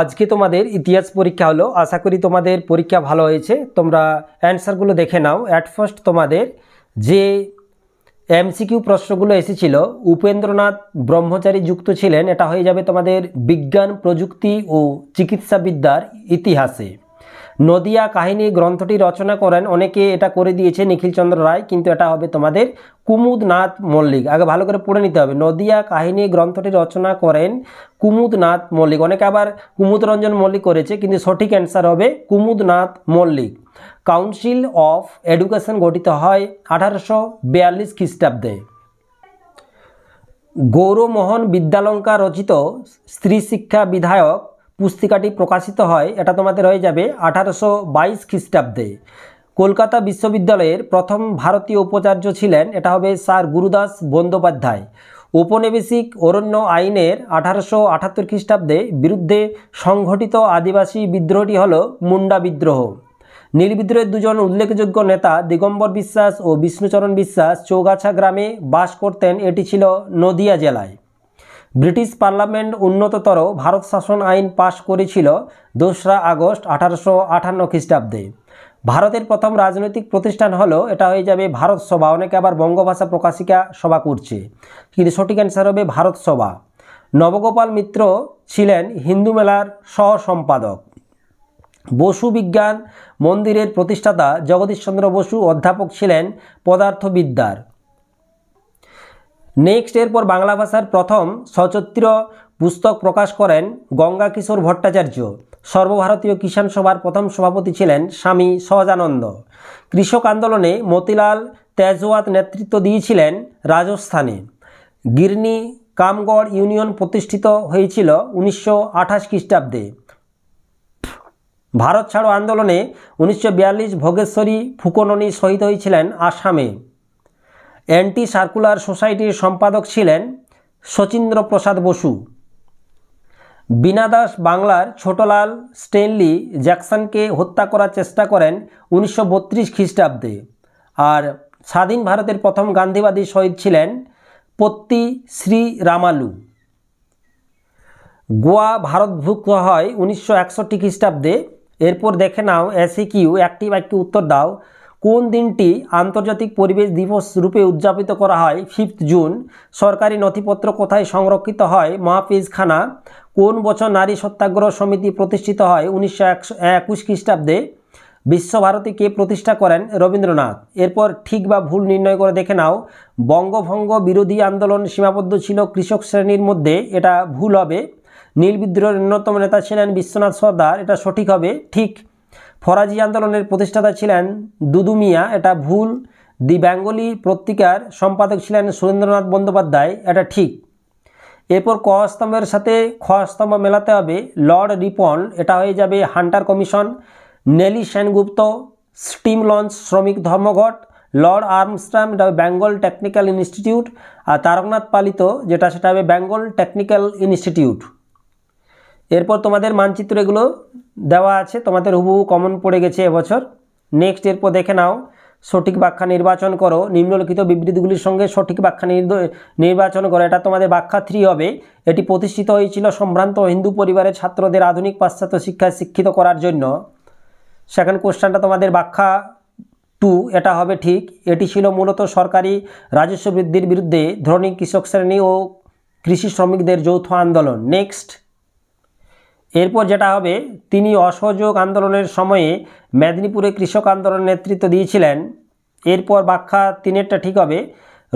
আজকে তোমাদের ইতিহাস পরীক্ষা হলো আশা করি তোমাদের পরীক্ষা ভালো হয়েছে তোমরা অ্যান্সারগুলো দেখে নাও অ্যাট ফার্স্ট তোমাদের যে এমসিকিউ প্রশ্নগুলো এসেছিল উপেন্দ্রনাথ ব্রহ্মচারী যুক্ত ছিলেন এটা হয়ে যাবে তোমাদের বিজ্ঞান প্রযুক্তি ও চিকিৎসাবিদ্যার ইতিহাসে নদিয়া কাহিনী গ্রন্থটি রচনা করেন অনেকে এটা করে দিয়েছে নিখিলচন্দ্র রায় কিন্তু এটা হবে তোমাদের কুমুদনাথ মল্লিক আগে ভালো করে পড়ে নিতে হবে নদিয়া কাহিনী গ্রন্থটি রচনা করেন কুমুদনাথ মল্লিক অনেকে আবার কুমুদরঞ্জন মল্লিক করেছে কিন্তু সঠিক অ্যান্সার হবে Kumudnath Mallick council of education গঠিত হয় আঠারোশো বিয়াল্লিশ খ্রিস্টাব্দে গৌরমোহন বিদ্যালঙ্কা রচিত স্ত্রী শিক্ষা বিধায়ক পুস্তিকাটি প্রকাশিত হয় এটা তোমাদের হয়ে যাবে আঠারোশো বাইশ খ্রিস্টাব্দে কলকাতা বিশ্ববিদ্যালয়ের প্রথম ভারতীয় উপাচার্য ছিলেন এটা হবে স্যার গুরুদাস বন্দ্যোপাধ্যায় ঔপনিবেশিক অরণ্য আইনের আঠারোশো আঠাত্তর খ্রিস্টাব্দে বিরুদ্ধে সংঘটিত আদিবাসী বিদ্রোহটি হল মুন্ডা বিদ্রোহ নীল বিদ্রোহের দুজন উল্লেখযোগ্য নেতা দিগম্বর বিশ্বাস ও বিষ্ণুচরণ বিশ্বাস চৌগাছা গ্রামে বাস করতেন এটি ছিল নদিয়া জেলায় ব্রিটিশ পার্লামেন্ট উন্নততর ভারত শাসন আইন পাশ করেছিল দোসরা আগস্ট আঠারোশো আঠান্ন খ্রিস্টাব্দে ভারতের প্রথম রাজনৈতিক প্রতিষ্ঠান হলো এটা হয়ে যাবে ভারত সভা অনেকে আবার বঙ্গভাষা প্রকাশিকা সভা করছে কিন্তু সঠিক অ্যান্সার হবে ভারত সভা নবগোপাল মিত্র ছিলেন হিন্দু মেলার সহ সম্পাদক বসু বিজ্ঞান মন্দিরের প্রতিষ্ঠাতা জগদীশচন্দ্র বসু অধ্যাপক ছিলেন পদার্থবিদ্যার নেক্সট এরপর বাংলা ভাষার প্রথম সচত্র পুস্তক প্রকাশ করেন গঙ্গা কিশোর ভট্টাচার্য সর্বভারতীয় কিষাণ সভার প্রথম সভাপতি ছিলেন স্বামী সহজানন্দ কৃষক আন্দোলনে মতিলাল তেজওয়াত নেতৃত্ব দিয়েছিলেন রাজস্থানে গিরনি কামগড় ইউনিয়ন প্রতিষ্ঠিত হয়েছিল উনিশশো আঠাশ খ্রিস্টাব্দে ভারত ছাড়ো আন্দোলনে উনিশশো বিয়াল্লিশ ভোগেশ্বরী ফুকননি শহীদ হয়েছিলেন আসামে অ্যান্টি সার্কুলার সোসাইটির সম্পাদক ছিলেন শচীন্দ্র প্রসাদ বসু বীণা দাস বাংলার ছোটলাল স্টেনলি জ্যাকসনকে হত্যা করার চেষ্টা করেন উনিশশো বত্রিশ খ্রিস্টাব্দে আর স্বাধীন ভারতের প্রথম গান্ধীবাদী শহীদ ছিলেন পত্তি শ্রী রামালু গোয়া ভারতভুক্ত হয় উনিশশো একষট্টি খ্রিস্টাব্দে এরপর দেখে নাও এসি কিউ একটি বাক্যে উত্তর দাও কোন দিনটি আন্তর্জাতিক পরিবেশ দিবস রূপে উদযাপিত করা হয় ফিফথ জুন সরকারি নথিপত্র কোথায় সংরক্ষিত হয় মাহফিজখানা কোন বছর নারী সত্যাগ্রহ সমিতি প্রতিষ্ঠিত হয় উনিশশো একুশ খ্রিস্টাব্দে বিশ্বভারতী কে প্রতিষ্ঠা করেন রবীন্দ্রনাথ এরপর ঠিক বা ভুল নির্ণয় করে দেখে নাও বঙ্গভঙ্গ বিরোধী আন্দোলন সীমাবদ্ধ ছিল কৃষক শ্রেণীর মধ্যে এটা ভুল হবে নীল বিদ্রোহের অন্যতম নেতা ছিলেন বিশ্বনাথ সর্দার এটা সঠিক হবে ঠিক ফরাজি আন্দোলনের প্রতিষ্ঠাতা ছিলেন দুদু মিয়া এটা ভুল দি বেঙ্গলি পত্রিকার সম্পাদক ছিলেন সুরেন্দ্রনাথ বন্দ্যোপাধ্যায় এটা ঠিক এরপর ক স্তম্ভের সাথে খ স্তম্ভ মেলাতে হবে লর্ড রিপন এটা হয়ে যাবে Hunter commission Nellie Sengupta steam launch শ্রমিক ধর্মঘট লর্ড আর্মস্ট্রাম এটা হবে বেঙ্গল টেকনিক্যাল ইনস্টিটিউট আর তারকনাথ পালিত যেটা সেটা হবে বেঙ্গল টেকনিক্যাল ইনস্টিটিউট এরপর তোমাদের মানচিত্র এগুলো দেওয়া আছে তোমাদের হুবহু কমন পড়ে গেছে এবছর নেক্সট এরপর দেখে নাও সঠিক ব্যাখ্যা নির্বাচন করো নিম্নলিখিত বিবৃতিগুলির সঙ্গে সঠিক ব্যাখ্যা নির্বাচন করো এটা তোমাদের ব্যাখ্যা থ্রি হবে এটি প্রতিষ্ঠিত হয়েছিল সম্ভ্রান্ত হিন্দু পরিবারের ছাত্রদের আধুনিক পাশ্চাত্য শিক্ষায় শিক্ষিত করার জন্য সেকেন্ড কোশ্চেনটা তোমাদের ব্যাখ্যা টু এটা হবে ঠিক এটি ছিল মূলত সরকারি রাজস্ব বৃদ্ধির বিরুদ্ধে ধনী কৃষক শ্রেণী ও কৃষি শ্রমিকদের যৌথ আন্দোলন নেক্সট এরপর যেটা হবে তিনি অসহযোগ আন্দোলনের সময়ে মেদিনীপুরে কৃষক আন্দোলন নেতৃত্ব দিয়েছিলেন এরপর ব্যাখ্যা তিনেরটা ঠিক হবে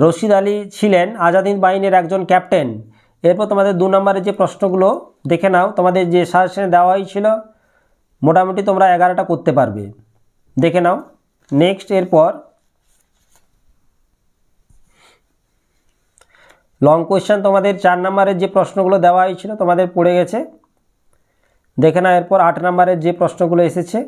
রশিদ আলী ছিলেন আজাদিন বাহিনীর একজন ক্যাপ্টেন এরপর তোমাদের দু নম্বরের যে প্রশ্নগুলো দেখে নাও তোমাদের যে সাজেশনে দেওয়া হয়েছিল মোটামুটি তোমরা এগারোটা করতে পারবে দেখে নাও নেক্সট এরপর লং কোয়েশ্চেন তোমাদের চার নম্বরের যে প্রশ্নগুলো দেওয়া হয়েছিল তোমাদের পড়ে গেছে দেখে না এরপর আট নাম্বারের যে প্রশ্নগুলো এসেছে